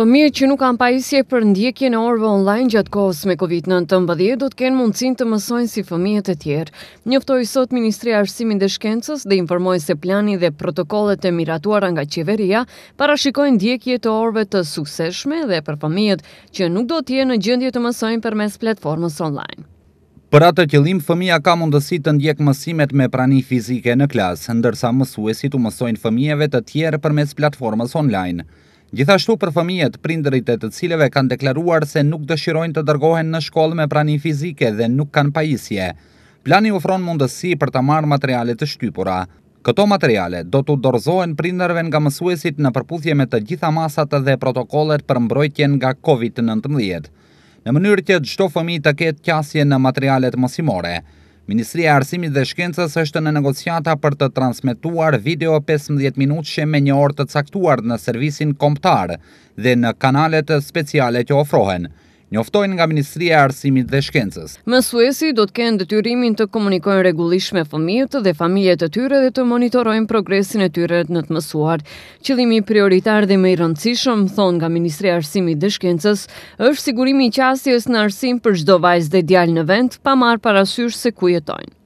Po mirë që nuk kanë pajisje për ndjekjen e orëve online gjatë kohës me Covid-19, do të kenë mundësinë të mësojnë si fëmijët e tjerë. Njoftoi sot Ministria e Arsimit dhe Shkencës dhe informoi se plani dhe protokollet e miratuara nga qeveria parashikojnë ndjekje të orëve të suksesshme dhe për fëmijët që nuk do të jenë në gjendje të mësojnë përmes platformës online. Për atë qëllim fëmia ka mundësi të ndjek mësimet me prani fizike në klasë, ndërsa mësuesit u mësojnë fëmijëve të tjerë përmes platformës online. Gjithashtu për fëmijët, prinderit e të cileve kanë deklaruar se nuk dëshirojnë të dërgohen në shkollë me pranin fizike dhe nuk kanë pajisje. Plani ofron mundësi për të marë materialet të shtypura. Këto materiale do të dorzohen prinderve nga mësuesit në përputhje me të gjitha masat dhe protokollet për mbrojtjen nga COVID-19. Në mënyrë që gjithdo fëmi të ketë qasje në materialet mësimore. Ministri e Arsimit dhe Shkencës është në negociata për të transmituar video 15 minutëshe me një orë të caktuar në servisin komptar dhe në kanalet speciale që ofrohen njoftojnë nga Ministria e Arsimit dhe Shkencës. Mësuesi do të kenë detyrimin të komunikojnë rregullisht me fëmijët dhe familjet e tyre dhe të monitorojnë progresin e tyre në të mësuar. Qëllimi prioritar dhe më i rëndësishëm, thon nga Ministria e Arsimit dhe Shkencës, është sigurimi i qasjes në arsim për çdo vajzë dhe djalë në vend, pa marr parasysh se ku jetojnë.